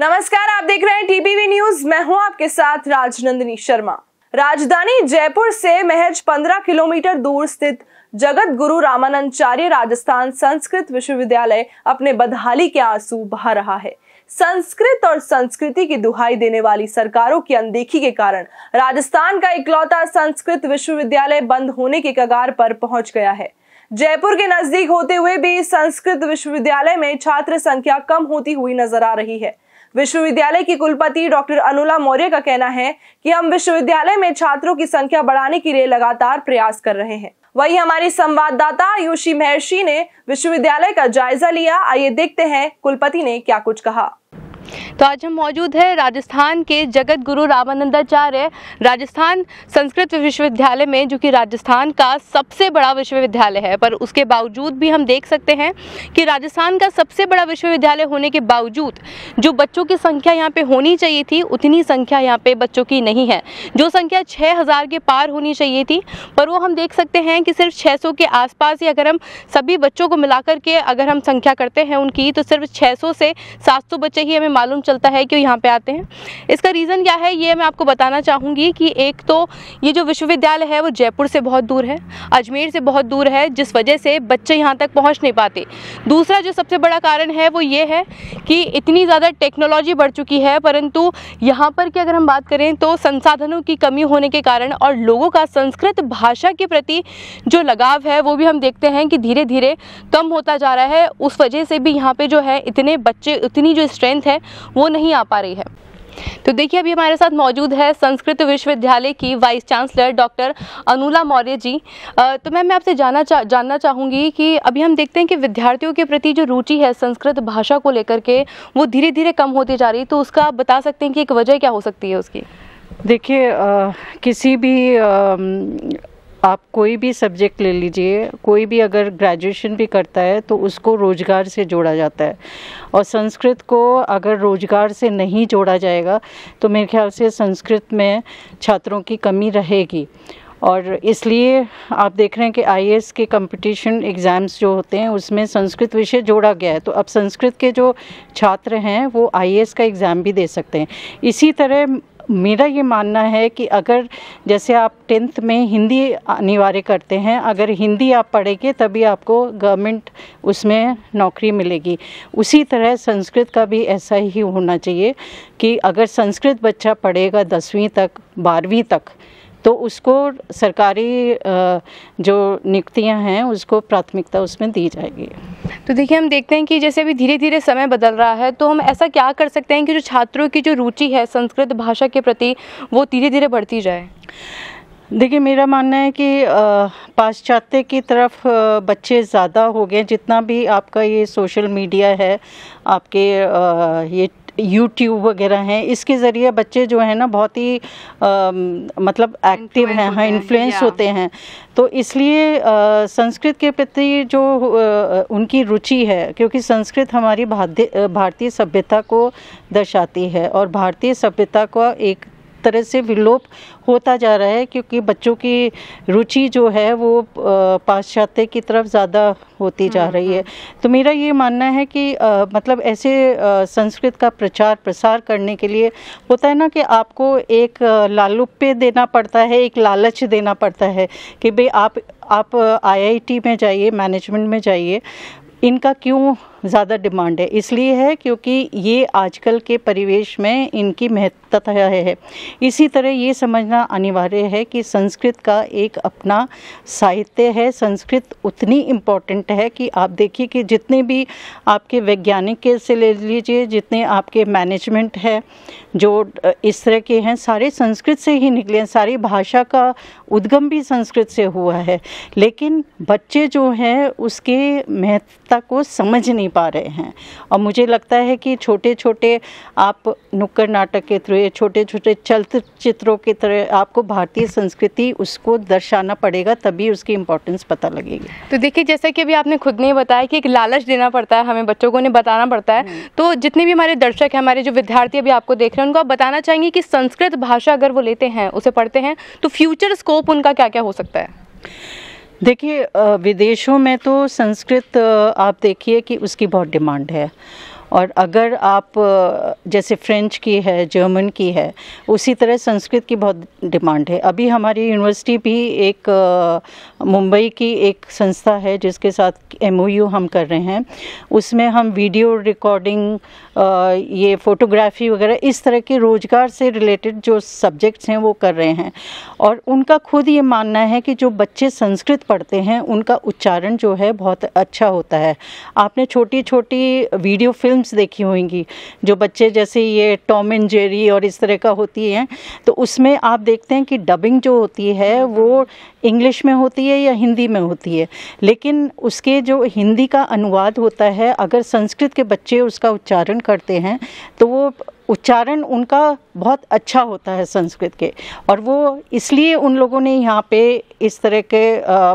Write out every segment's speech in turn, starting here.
नमस्कार आप देख रहे हैं टीपीवी न्यूज मैं हूं आपके साथ राजनंदिनी शर्मा राजधानी जयपुर से महज 15 किलोमीटर दूर स्थित जगत गुरु रामानंदचार्य राजस्थान संस्कृत विश्वविद्यालय अपने बदहाली के आंसू बहा रहा है संस्कृत और संस्कृति की दुहाई देने वाली सरकारों की अनदेखी के कारण राजस्थान का इकलौता संस्कृत विश्वविद्यालय बंद होने के कगार पर पहुंच गया है जयपुर के नजदीक होते हुए भी संस्कृत विश्वविद्यालय में छात्र संख्या कम होती हुई नजर आ रही है विश्वविद्यालय की कुलपति डॉक्टर अनुला मौर्य का कहना है कि हम विश्वविद्यालय में छात्रों की संख्या बढ़ाने के लिए लगातार प्रयास कर रहे हैं वही हमारे संवाददाता आयुषी महर्षि ने विश्वविद्यालय का जायजा लिया आइए देखते हैं कुलपति ने क्या कुछ कहा तो आज हम मौजूद है राजस्थान के जगत गुरु रामानंदाचार्य राजस्थान संस्कृत विश्वविद्यालय में जो कि राजस्थान का सबसे बड़ा विश्वविद्यालय है पर उसके बावजूद भी हम देख सकते हैं कि राजस्थान का सबसे बड़ा विश्वविद्यालय होने के बावजूद जो बच्चों की संख्या यहाँ पे होनी चाहिए थी उतनी संख्या यहाँ पे बच्चों की नहीं है जो संख्या छः के पार होनी चाहिए थी पर वो हम देख सकते हैं कि सिर्फ छः के आसपास ही अगर हम सभी बच्चों को मिला के अगर हम संख्या करते हैं उनकी तो सिर्फ छः से सात बच्चे ही हमें मालूम चलता है कि यहाँ पे आते हैं इसका रीज़न क्या है ये मैं आपको बताना चाहूँगी कि एक तो ये जो विश्वविद्यालय है वो जयपुर से बहुत दूर है अजमेर से बहुत दूर है जिस वजह से बच्चे यहाँ तक पहुँच नहीं पाते दूसरा जो सबसे बड़ा कारण है वो ये है कि इतनी ज़्यादा टेक्नोलॉजी बढ़ चुकी है परंतु यहाँ पर की अगर हम बात करें तो संसाधनों की कमी होने के कारण और लोगों का संस्कृत भाषा के प्रति जो लगाव है वो भी हम देखते हैं कि धीरे धीरे कम होता जा रहा है उस वजह से भी यहाँ पे जो है इतने बच्चे इतनी जो स्ट्रेंथ है वो नहीं आ पा रही है तो देखिए अभी हमारे साथ मौजूद है संस्कृत विश्वविद्यालय की vice chancellor doctor Anula Maurya ji तो मैम मैं आपसे जाना चा, जानना चाहूँगी कि अभी हम देखते हैं कि विद्यार्थियों के प्रति जो रुचि है संस्कृत भाषा को लेकर के वो धीरे धीरे कम होती जा रही है तो उसका आप बता सकते हैं कि एक वजह क्या हो सकती है उसकी देखिए किसी भी आ, आप कोई भी सब्जेक्ट ले लीजिए कोई भी अगर ग्रेजुएशन भी करता है तो उसको रोज़गार से जोड़ा जाता है और संस्कृत को अगर रोज़गार से नहीं जोड़ा जाएगा तो मेरे ख्याल से संस्कृत में छात्रों की कमी रहेगी और इसलिए आप देख रहे हैं कि आई के कंपटीशन एग्ज़ाम्स जो होते हैं उसमें संस्कृत विषय जोड़ा गया है तो अब संस्कृत के जो छात्र हैं वो आई का एग्ज़ाम भी दे सकते हैं इसी तरह मेरा ये मानना है कि अगर जैसे आप टेंथ में हिंदी अनिवार्य करते हैं अगर हिंदी आप पढ़ेंगे तभी आपको गवर्नमेंट उसमें नौकरी मिलेगी उसी तरह संस्कृत का भी ऐसा ही होना चाहिए कि अगर संस्कृत बच्चा पढ़ेगा दसवीं तक बारहवीं तक तो उसको सरकारी जो नियुक्तियां हैं उसको प्राथमिकता उसमें दी जाएगी तो देखिए हम देखते हैं कि जैसे अभी धीरे धीरे समय बदल रहा है तो हम ऐसा क्या कर सकते हैं कि जो छात्रों की जो रुचि है संस्कृत भाषा के प्रति वो धीरे धीरे बढ़ती जाए देखिए मेरा मानना है कि पाश्चात्य की तरफ बच्चे ज़्यादा हो गए जितना भी आपका ये सोशल मीडिया है आपके ये यूट्यूब वगैरह हैं इसके ज़रिए बच्चे जो है ना बहुत ही आ, मतलब एक्टिव हैं हाँ इन्फ्लुएंस होते हैं तो इसलिए संस्कृत के प्रति जो आ, उनकी रुचि है क्योंकि संस्कृत हमारी भारतीय सभ्यता को दर्शाती है और भारतीय सभ्यता का एक तरह से विलोप होता जा रहा है क्योंकि बच्चों की रुचि जो है वो पाश्चात्य की तरफ ज़्यादा होती जा हम्म, रही है हम्म। तो मेरा ये मानना है कि आ, मतलब ऐसे आ, संस्कृत का प्रचार प्रसार करने के लिए होता है ना कि आपको एक लालुप्य देना पड़ता है एक लालच देना पड़ता है कि भाई आप आप आईआईटी में जाइए मैनेजमेंट में जाइए इनका क्यों ज़्यादा डिमांड है इसलिए है क्योंकि ये आजकल के परिवेश में इनकी महत्ता है इसी तरह ये समझना अनिवार्य है कि संस्कृत का एक अपना साहित्य है संस्कृत उतनी इम्पॉर्टेंट है कि आप देखिए कि जितने भी आपके वैज्ञानिक के से ले लीजिए जितने आपके मैनेजमेंट है जो इस तरह के हैं सारे संस्कृत से ही निकले हैं सारी भाषा का उद्गम भी संस्कृत से हुआ है लेकिन बच्चे जो हैं उसके महत्ता को समझ नहीं पा रहे हैं और मुझे लगता है कि छोटे छोटे आप नुक्कड़ नाटक के थ्रू छोटे छोटे चित्रों के तरह आपको भारतीय संस्कृति उसको दर्शाना पड़ेगा तभी उसकी इम्पोर्टेंस पता लगेगी तो देखिए जैसा कि अभी आपने खुद ने बताया कि एक लालच देना पड़ता है हमें बच्चों को उन्हें बताना पड़ता है हम्म। तो जितने भी हमारे दर्शक हैं हमारे जो विद्यार्थी अभी आपको देख रहे हैं उनको आप बताना चाहेंगे कि संस्कृत भाषा अगर वो लेते हैं उसे पढ़ते हैं तो फ्यूचर स्कोप उनका क्या क्या हो सकता है देखिए विदेशों में तो संस्कृत आप देखिए कि उसकी बहुत डिमांड है और अगर आप जैसे फ्रेंच की है जर्मन की है उसी तरह संस्कृत की बहुत डिमांड है अभी हमारी यूनिवर्सिटी भी एक मुंबई की एक संस्था है जिसके साथ एम हम कर रहे हैं उसमें हम वीडियो रिकॉर्डिंग ये फोटोग्राफी वगैरह इस तरह के रोज़गार से रिलेटेड जो सब्जेक्ट्स हैं वो कर रहे हैं और उनका खुद ये मानना है कि जो बच्चे संस्कृत पढ़ते हैं उनका उच्चारण जो है बहुत अच्छा होता है आपने छोटी छोटी वीडियो फिल्म फिल्म्स देखी होंगी जो बच्चे जैसे ये टॉम एंड जेरी और इस तरह का होती है तो उसमें आप देखते हैं कि डबिंग जो होती है वो इंग्लिश में होती है या हिंदी में होती है लेकिन उसके जो हिंदी का अनुवाद होता है अगर संस्कृत के बच्चे उसका उच्चारण करते हैं तो वो उच्चारण उनका बहुत अच्छा होता है संस्कृत के और वो इसलिए उन लोगों ने यहाँ पे इस तरह के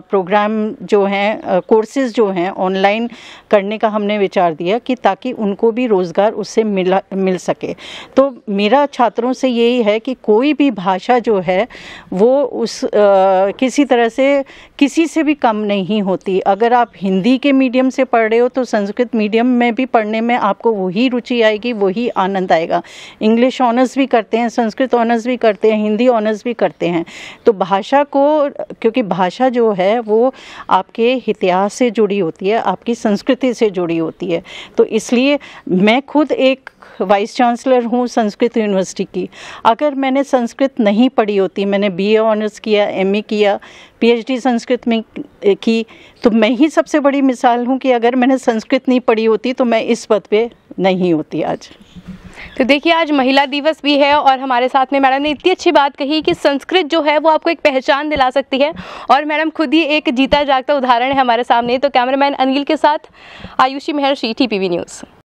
प्रोग्राम जो हैं कोर्सेज जो हैं ऑनलाइन करने का हमने विचार दिया कि ताकि उनको भी रोज़गार उससे मिला मिल सके तो मेरा छात्रों से यही है कि कोई भी भाषा जो है वो उस आ, किसी तरह से किसी से भी कम नहीं होती अगर आप हिंदी के मीडियम से पढ़ रहे हो तो संस्कृत मीडियम में भी पढ़ने में आपको वही रुचि आएगी वही आनंद आएगा जाएगा इंग्लिश ऑनर्स भी करते हैं संस्कृत ऑनर्स भी करते हैं हिंदी ऑनर्स भी करते हैं तो भाषा को क्योंकि भाषा जो है वो आपके इतिहास से जुड़ी होती है आपकी संस्कृति से जुड़ी होती है तो इसलिए मैं खुद एक वाइस चांसलर हूँ संस्कृत यूनिवर्सिटी की अगर मैंने संस्कृत नहीं पढ़ी होती मैंने बी ए ऑनर्स किया एम ए किया पीएचडी संस्कृत में की तो मैं ही सबसे बड़ी मिसाल हूँ कि अगर मैंने संस्कृत नहीं पढ़ी होती तो मैं इस पद पे नहीं होती आज तो देखिए आज महिला दिवस भी है और हमारे साथ में मैडम ने इतनी अच्छी बात कही कि संस्कृत जो है वो आपको एक पहचान दिला सकती है और मैडम खुद ही एक जीता जागता उदाहरण है हमारे सामने तो कैमरामैन अनिल के साथ आयुषी महर्षि टी न्यूज़